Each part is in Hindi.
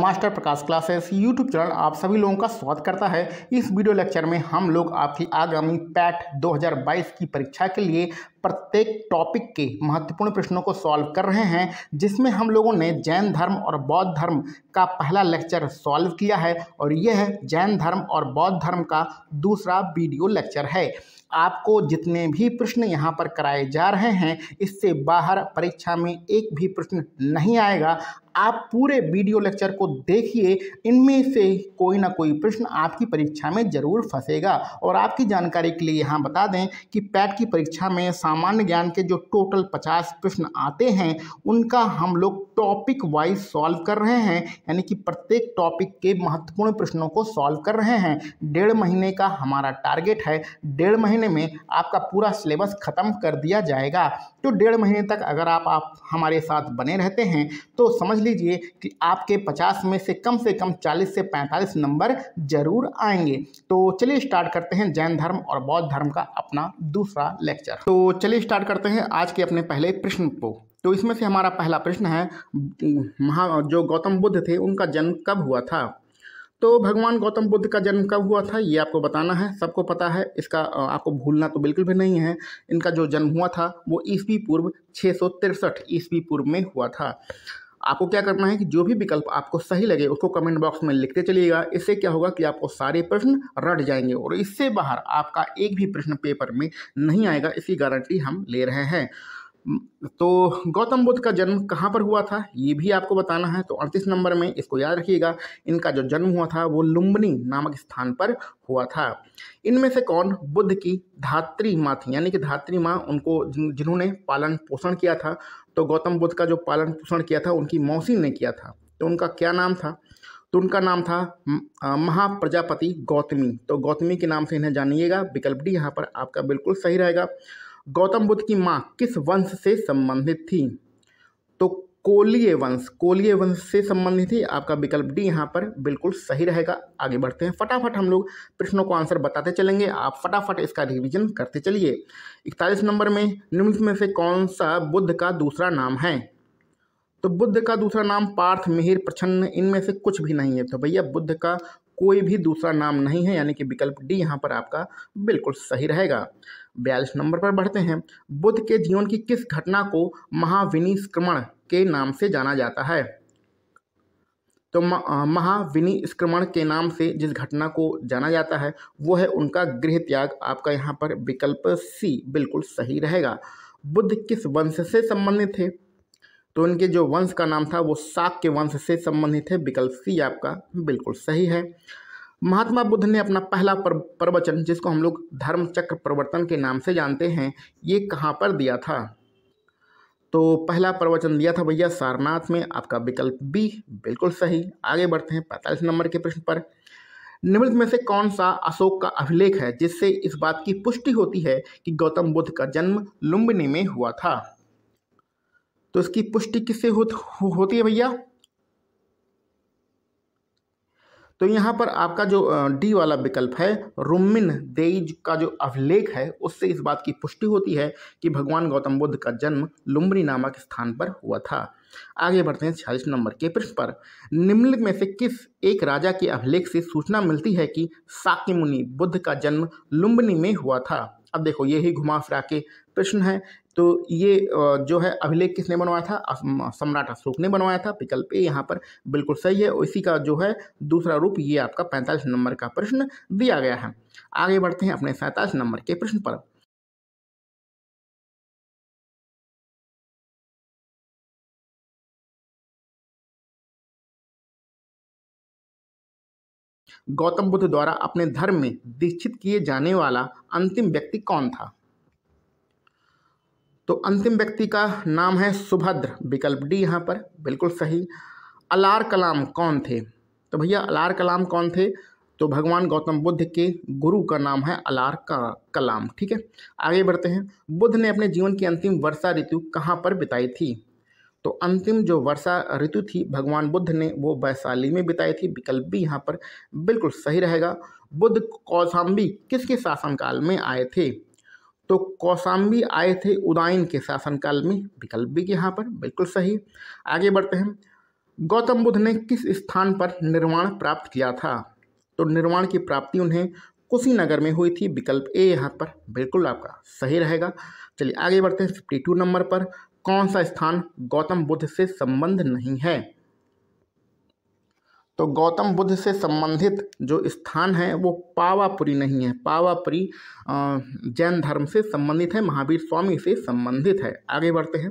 master Prakash classes YouTube channel आप सभी लोगों का स्वागत करता है इस वीडियो लेक्चर में हम लोग आपकी आगामी पैट 2022 की परीक्षा के लिए प्रत्येक टॉपिक के महत्वपूर्ण प्रश्नों को सॉल्व कर रहे हैं जिसमें हम लोगों ने जैन धर्म और बौद्ध धर्म का पहला लेक्चर सॉल्व किया है और यह जैन धर्म और बौद्ध धर्म का दूसरा वीडियो लेक्चर है आपको जितने भी प्रश्न यहाँ पर कराए जा रहे हैं इससे बाहर परीक्षा में एक भी प्रश्न नहीं आएगा आप पूरे वीडियो लेक्चर को देखिए इनमें से कोई ना कोई प्रश्न आपकी परीक्षा में जरूर फंसेगा और आपकी जानकारी के लिए यहाँ बता दें कि पैट की परीक्षा में सामान्य ज्ञान के जो टोटल 50 प्रश्न आते हैं उनका हम लोग टॉपिक वाइज सॉल्व कर रहे हैं यानी कि प्रत्येक टॉपिक के महत्वपूर्ण प्रश्नों को सॉल्व कर रहे हैं डेढ़ महीने का हमारा टारगेट है डेढ़ महीने महीने में आपका पूरा सिलेबस ख़त्म कर दिया जाएगा तो डेढ़ महीने तक अगर आप आप हमारे साथ बने रहते हैं तो समझ लीजिए कि आपके पचास में से कम से कम चालीस से पैंतालीस नंबर जरूर आएंगे तो चलिए स्टार्ट करते हैं जैन धर्म और बौद्ध धर्म का अपना दूसरा लेक्चर तो चलिए स्टार्ट करते हैं आज के अपने पहले प्रश्न को तो इसमें से हमारा पहला प्रश्न है महा जो गौतम बुद्ध थे उनका जन्म कब हुआ था तो भगवान गौतम बुद्ध का जन्म कब हुआ था ये आपको बताना है सबको पता है इसका आपको भूलना तो बिल्कुल भी नहीं है इनका जो जन्म हुआ था वो ईस्वी पूर्व छः सौ तिरसठ ईस्वी पूर्व में हुआ था आपको क्या करना है कि जो भी विकल्प आपको सही लगे उसको कमेंट बॉक्स में लिखते चलिएगा इससे क्या होगा कि आपको सारे प्रश्न रट जाएंगे और इससे बाहर आपका एक भी प्रश्न पेपर में नहीं आएगा इसकी गारंटी हम ले रहे हैं तो गौतम बुद्ध का जन्म कहाँ पर हुआ था ये भी आपको बताना है तो अड़तीस नंबर में इसको याद रखिएगा इनका जो जन्म हुआ था वो लुम्बनी नामक स्थान पर हुआ था इनमें से कौन बुद्ध की धात्री माँ थी यानी कि धात्री माँ उनको जिन्होंने पालन पोषण किया था तो गौतम बुद्ध का जो पालन पोषण किया था उनकी मौसी ने किया था तो उनका क्या नाम था तो उनका नाम था महाप्रजापति गौतमी तो गौतमी के नाम से इन्हें जानिएगा विकल्प डी यहाँ पर आपका बिल्कुल सही रहेगा गौतम बुद्ध की माँ किस वंश से संबंधित थी तो कोलिय वंश कोलिय वंश से संबंधित थी आपका विकल्प डी यहाँ पर बिल्कुल सही रहेगा आगे बढ़ते हैं फटाफट हम लोग प्रश्नों को आंसर बताते चलेंगे आप फटाफट इसका रिवीजन करते चलिए इकतालीस नंबर में निम्नलिखित में से कौन सा बुद्ध का दूसरा नाम है तो बुद्ध का दूसरा नाम पार्थ मिहिर प्रछन्न इनमें से कुछ भी नहीं है तो भैया बुद्ध का कोई भी दूसरा नाम नहीं है यानी कि विकल्प डी यहाँ पर आपका बिल्कुल सही रहेगा बयालीस नंबर पर बढ़ते हैं बुद्ध के जीवन की किस घटना को महाविनिष्क्रमण के नाम से जाना जाता है तो महाविनिष्क्रमण के नाम से जिस घटना को जाना जाता है वो है उनका गृह त्याग आपका यहाँ पर विकल्प सी बिल्कुल सही रहेगा बुद्ध किस वंश से संबंधित थे तो उनके जो वंश का नाम था वो साक के वंश से संबंधित है विकल्प सी आपका बिल्कुल सही है महात्मा बुद्ध ने अपना पहला प्रवचन जिसको हम लोग धर्म चक्र प्रवर्तन के नाम से जानते हैं ये कहाँ पर दिया था तो पहला प्रवचन दिया था भैया सारनाथ में आपका विकल्प बी बिल्कुल सही आगे बढ़ते हैं पैंतालीस नंबर के प्रश्न पर निम्नलिखित में से कौन सा अशोक का अभिलेख है जिससे इस बात की पुष्टि होती है कि गौतम बुद्ध का जन्म लुम्बिनी में हुआ था तो इसकी पुष्टि किससे हो, हो, होती है भैया तो यहाँ पर आपका जो डी वाला विकल्प है रुमिन देई का जो अभिलेख है उससे इस बात की पुष्टि होती है कि भगवान गौतम बुद्ध का जन्म लुम्बनी नामक स्थान पर हुआ था आगे बढ़ते हैं छियालीस नंबर के प्रश्न पर निम्नलिखित में से किस एक राजा के अभिलेख से सूचना मिलती है कि साक्य मुनि बुद्ध का जन्म लुम्बनी में हुआ था अब देखो ये ही घुमा फिरा के प्रश्न है तो ये जो है अभिलेख किसने बनवाया था सम्राट अशोक ने बनवाया था विकल्प ए यहाँ पर बिल्कुल सही है इसी का जो है दूसरा रूप ये आपका पैंतालीस नंबर का प्रश्न दिया गया है आगे बढ़ते हैं अपने सैंतालीस नंबर के प्रश्न पर गौतम बुद्ध द्वारा अपने धर्म में दीक्षित किए जाने वाला अंतिम व्यक्ति कौन था तो अंतिम व्यक्ति का नाम है सुभद्र विकल्प डी यहाँ पर बिल्कुल सही अलार कलाम कौन थे तो भैया अलार कलाम कौन थे तो भगवान गौतम बुद्ध के गुरु का नाम है अलार का कलाम ठीक है आगे बढ़ते हैं बुद्ध ने अपने जीवन की अंतिम वर्षा ऋतु कहाँ पर बिताई थी तो अंतिम जो वर्षा ऋतु थी भगवान बुद्ध ने वो वैशाली में बिताई थी विकल्प भी यहाँ पर बिल्कुल सही रहेगा बुद्ध कौशाम्बी किसके शासनकाल में आए थे तो कौसाम्बी आए थे उदायन के शासनकाल में विकल्प भी यहाँ पर बिल्कुल सही आगे बढ़ते हैं गौतम बुद्ध ने किस स्थान पर निर्माण प्राप्त किया था तो निर्माण की प्राप्ति उन्हें कुशीनगर में हुई थी विकल्प ए यहाँ पर बिल्कुल आपका सही रहेगा चलिए आगे बढ़ते हैं फिफ्टी टू नंबर पर कौन सा स्थान गौतम बुद्ध से संबंध नहीं है तो गौतम बुद्ध से संबंधित जो स्थान है वो पावापुरी नहीं है पावापुरी जैन धर्म से संबंधित है महावीर स्वामी से संबंधित है आगे बढ़ते हैं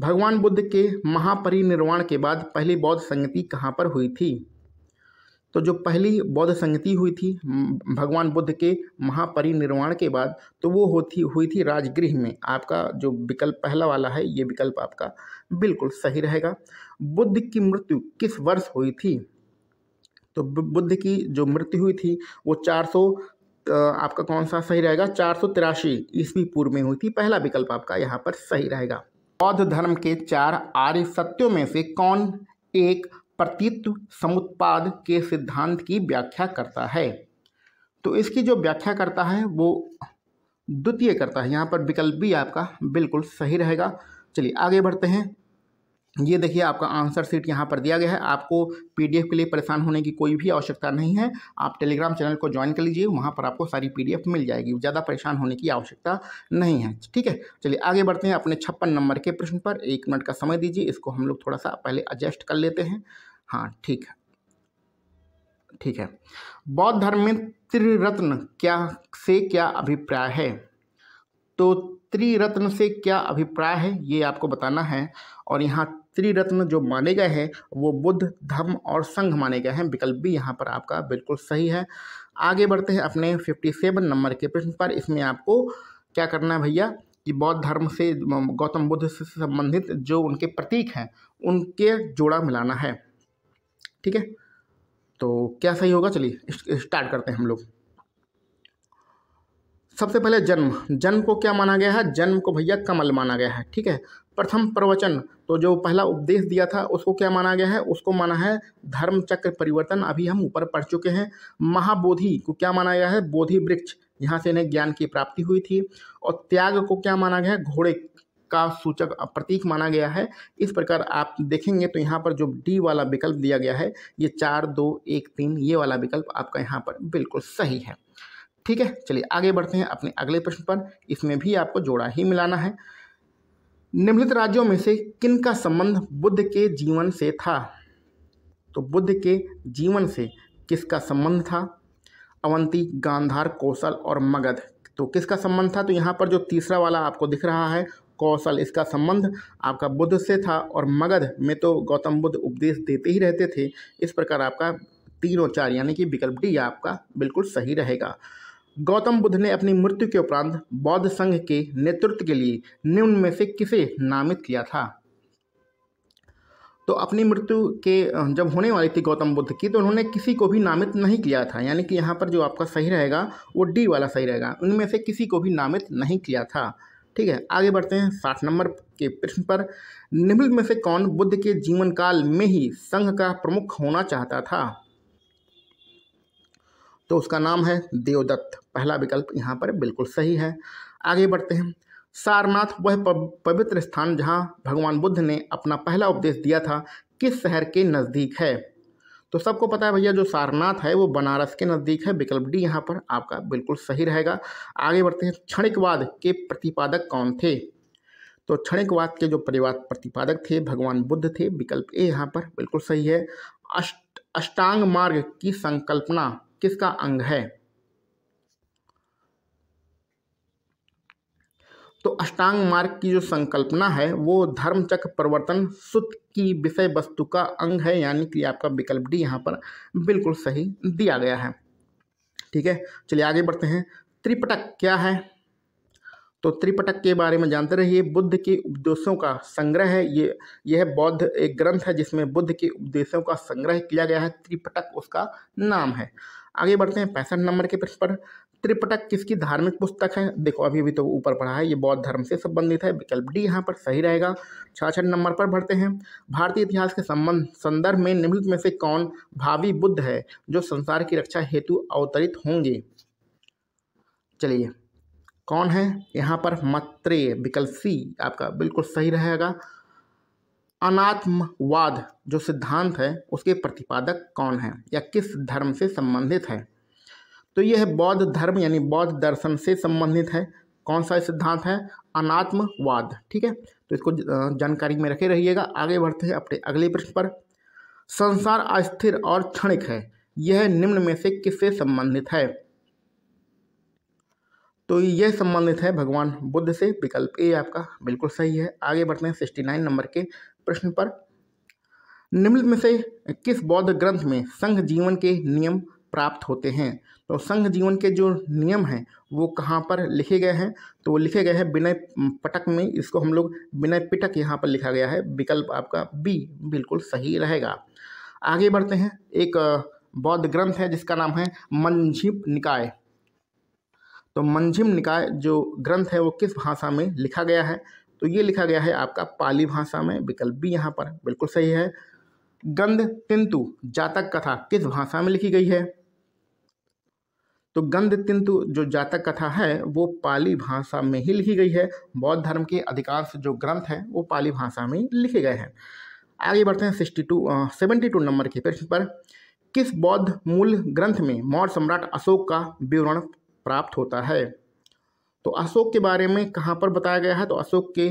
भगवान बुद्ध के महापरिनिर्वाण के बाद पहली बौद्ध संगति कहाँ पर हुई थी तो जो पहली बौद्ध संगति हुई थी भगवान बुद्ध के महापरिनिर्वाण के बाद तो वो होती हुई थी राजगृह में आपका जो विकल्प पहला वाला है ये विकल्प आपका बिल्कुल सही रहेगा बुद्ध की मृत्यु किस वर्ष हुई थी तो बुद्ध की जो मृत्यु हुई थी वो चार आपका कौन सा सही रहेगा चार सौ तिरासी ईस्वी पूर्व में हुई थी पहला विकल्प आपका यहाँ पर सही रहेगा बौद्ध धर्म के चार आर्य सत्यों में से कौन एक प्रतित्व समुत्पाद के सिद्धांत की व्याख्या करता है तो इसकी जो व्याख्या करता है वो द्वितीय करता है यहाँ पर विकल्प भी आपका बिल्कुल सही रहेगा चलिए आगे बढ़ते हैं ये देखिए आपका आंसर सीट यहाँ पर दिया गया है आपको पीडीएफ के लिए परेशान होने की कोई भी आवश्यकता नहीं है आप टेलीग्राम चैनल को ज्वाइन कर लीजिए वहाँ पर आपको सारी पीडीएफ मिल जाएगी ज़्यादा परेशान होने की आवश्यकता नहीं है ठीक है चलिए आगे बढ़ते हैं अपने छप्पन नंबर के प्रश्न पर एक मिनट का समय दीजिए इसको हम लोग थोड़ा सा पहले एडजस्ट कर लेते हैं हाँ ठीक है ठीक है बौद्ध धर्म में त्रिरत्न क्या से क्या अभिप्राय है तो त्रिरत्न से क्या अभिप्राय है ये आपको बताना है और यहाँ त्रिरत्न जो माने गए हैं वो बुद्ध धर्म और संघ माने गए हैं विकल्प भी यहाँ पर आपका बिल्कुल सही है आगे बढ़ते हैं अपने फिफ्टी सेवन नंबर के प्रश्न पर इसमें आपको क्या करना है भैया कि बौद्ध धर्म से गौतम बुद्ध से संबंधित जो उनके प्रतीक हैं उनके जोड़ा मिलाना है ठीक है तो क्या सही होगा चलिए स्टार्ट करते हैं हम लोग सबसे पहले जन्म जन्म को क्या माना गया है जन्म को भैया कमल माना गया है ठीक है प्रथम प्रवचन तो जो पहला उपदेश दिया था उसको क्या माना गया है उसको माना है धर्म चक्र परिवर्तन अभी हम ऊपर पढ़ चुके हैं महाबोधि को क्या माना गया है बोधि वृक्ष यहाँ से इन्हें ज्ञान की प्राप्ति हुई थी और त्याग को क्या माना गया है घोड़े का सूचक प्रतीक माना गया है इस प्रकार आप देखेंगे तो यहाँ पर जो डी वाला विकल्प दिया गया है ये चार दो एक तीन ये वाला विकल्प आपका यहाँ पर बिल्कुल सही है ठीक है चलिए आगे बढ़ते हैं अपने अगले प्रश्न पर इसमें भी आपको जोड़ा ही मिलाना है निम्नलिखित राज्यों में से किन का संबंध बुद्ध के जीवन से था तो बुद्ध के जीवन से किसका संबंध था अवंती गांधार कौशल और मगध तो किसका संबंध था तो यहाँ पर जो तीसरा वाला आपको दिख रहा है कौशल इसका संबंध आपका बुद्ध से था और मगध में तो गौतम बुद्ध उपदेश देते ही रहते थे इस प्रकार आपका तीनों चार यानी कि विकल्प डी आपका बिल्कुल सही रहेगा गौतम बुद्ध ने अपनी मृत्यु के उपरांत बौद्ध संघ के नेतृत्व के लिए निम्न में से किसे नामित किया था तो अपनी मृत्यु के जब होने वाली थी गौतम बुद्ध की तो उन्होंने किसी को भी नामित नहीं किया था यानी कि यहाँ पर जो आपका सही रहेगा वो डी वाला सही रहेगा उनमें से किसी को भी नामित नहीं किया था ठीक है आगे बढ़ते हैं साठ नंबर के प्रश्न पर निम्न में से कौन बुद्ध के जीवन काल में ही संघ का प्रमुख होना चाहता था तो उसका नाम है देवदत्त पहला विकल्प यहाँ पर बिल्कुल सही है आगे बढ़ते हैं सारनाथ वह पवित्र स्थान जहाँ भगवान बुद्ध ने अपना पहला उपदेश दिया था किस शहर के नज़दीक है तो सबको पता है भैया जो सारनाथ है वो बनारस के नज़दीक है विकल्प डी यहाँ पर आपका बिल्कुल सही रहेगा आगे बढ़ते हैं क्षणिकवाद के प्रतिपादक कौन थे तो क्षणिकवाद के जो परिवाद प्रतिपादक थे भगवान बुद्ध थे विकल्प ए यहाँ पर बिल्कुल सही है अष्ट अष्टांग मार्ग की संकल्पना किसका अंग है तो अष्टांग मार्ग की जो संकल्पना है वो धर्मचक्र प्रवर्तन सुत की विषय वस्तु का अंग है यानी कि आपका विकल्प डी यहाँ पर बिल्कुल सही दिया गया है ठीक है चलिए आगे बढ़ते हैं त्रिपटक क्या है तो त्रिपटक के बारे में जानते रहिए बुद्ध के उपदेशों का संग्रह है ये यह बौद्ध एक ग्रंथ है जिसमें बुद्ध के उपदेशों का संग्रह किया गया है त्रिपटक उसका नाम है आगे बढ़ते हैं पैंसठ नंबर के प्रश्न पर त्रिपटक किसकी धार्मिक पुस्तक है देखो अभी अभी तो ऊपर पढ़ा है ये बौद्ध धर्म से संबंधित है विकल्प डी यहाँ पर सही रहेगा छाछठ नंबर पर बढ़ते हैं भारतीय इतिहास के संबंध संदर्भ में निम्नलिखित में से कौन भावी बुद्ध है जो संसार की रक्षा हेतु अवतरित होंगे चलिए कौन है यहाँ पर मत्रेय विकल्प सी आपका बिल्कुल सही रहेगा अनात्मवाद जो सिद्धांत है उसके प्रतिपादक कौन है या किस धर्म से संबंधित है तो यह बौद्ध धर्म यानी बौद्ध दर्शन से संबंधित है कौन सा सिद्धांत है अनात्मवाद ठीक है तो इसको जानकारी में रखे रहिएगा आगे बढ़ते हैं अपने अगले प्रश्न पर संसार अस्थिर और क्षणिक है यह निम्न में से किससे संबंधित है तो यह संबंधित है भगवान बुद्ध से विकल्प ए आपका बिल्कुल सही है आगे बढ़ते हैं सिक्सटी नाइन नंबर के प्रश्न पर निम्नलिखित में से किस बौद्ध ग्रंथ में संघ जीवन के नियम प्राप्त होते हैं तो संघ जीवन के जो नियम हैं वो कहाँ पर लिखे गए हैं तो वो लिखे गए हैं विनय पटक में इसको हम लोग विनय पिटक यहाँ पर लिखा गया है विकल्प आपका बी बिल्कुल सही रहेगा आगे बढ़ते हैं एक बौद्ध ग्रंथ है जिसका नाम है मंझिम निकाय तो मंझिम निकाय जो ग्रंथ है वो किस भाषा में लिखा गया है तो ये लिखा गया है आपका पाली भाषा में विकल्प भी यहाँ पर बिल्कुल सही है गंध तिंतु जातक कथा किस भाषा में लिखी गई है तो गंध तिंतु जो जातक कथा है वो पाली भाषा में ही लिखी गई है बौद्ध धर्म के अधिकांश जो ग्रंथ हैं वो पाली भाषा में लिखे गए हैं आगे बढ़ते हैं sixty to seventy two number के प्रश्न पर किस बौद्ध मूल ग्रंथ में मौर्य सम्राट अशोक का विवरण प्राप्त होता है तो अशोक के बारे में कहाँ पर बताया गया है तो अशोक के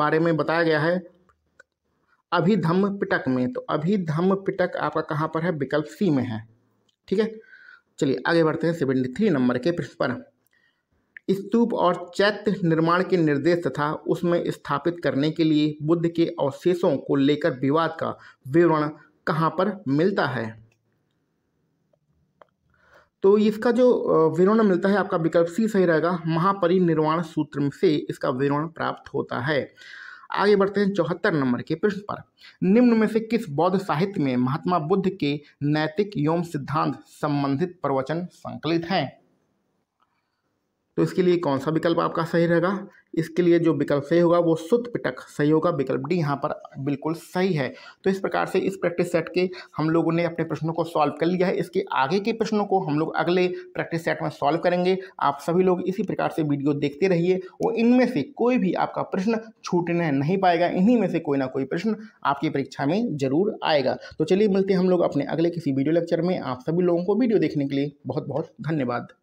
बारे में बताया गया है अभिधम पिटक में तो अभिधम पिटक आपका कहाँ पर है विकल्प सी में है ठीक है चलिए आगे बढ़ते हैं सेवेंटी थ्री नंबर के प्रश्न पर स्तूप और चैत्य निर्माण के निर्देश तथा उसमें स्थापित करने के लिए बुद्ध के अवशेषों को लेकर विवाद का विवरण कहाँ पर मिलता है तो इसका जो विरोण मिलता है आपका विकल्प सी सही रहेगा महापरिनिर्वाण सूत्र से इसका विरोण प्राप्त होता है आगे बढ़ते हैं चौहत्तर नंबर के प्रश्न पर निम्न में से किस बौद्ध साहित्य में महात्मा बुद्ध के नैतिक यौम सिद्धांत संबंधित प्रवचन संकलित हैं तो इसके लिए कौन सा विकल्प आपका सही रहेगा इसके लिए जो विकल्प सही होगा वो शुद्ध पिटक सही होगा विकल्प डी यहाँ पर बिल्कुल सही है तो इस प्रकार से इस प्रैक्टिस सेट के हम लोगों ने अपने प्रश्नों को सॉल्व कर लिया है इसके आगे के प्रश्नों को हम लोग अगले प्रैक्टिस सेट में सॉल्व करेंगे आप सभी लोग इसी प्रकार से वीडियो देखते रहिए और इनमें से कोई भी आपका प्रश्न छूटने नहीं पाएगा इन्हीं में से कोई ना कोई प्रश्न आपकी परीक्षा में जरूर आएगा तो चलिए मिलते हैं हम लोग अपने अगले किसी वीडियो लेक्चर में आप सभी लोगों को वीडियो देखने के लिए बहुत बहुत धन्यवाद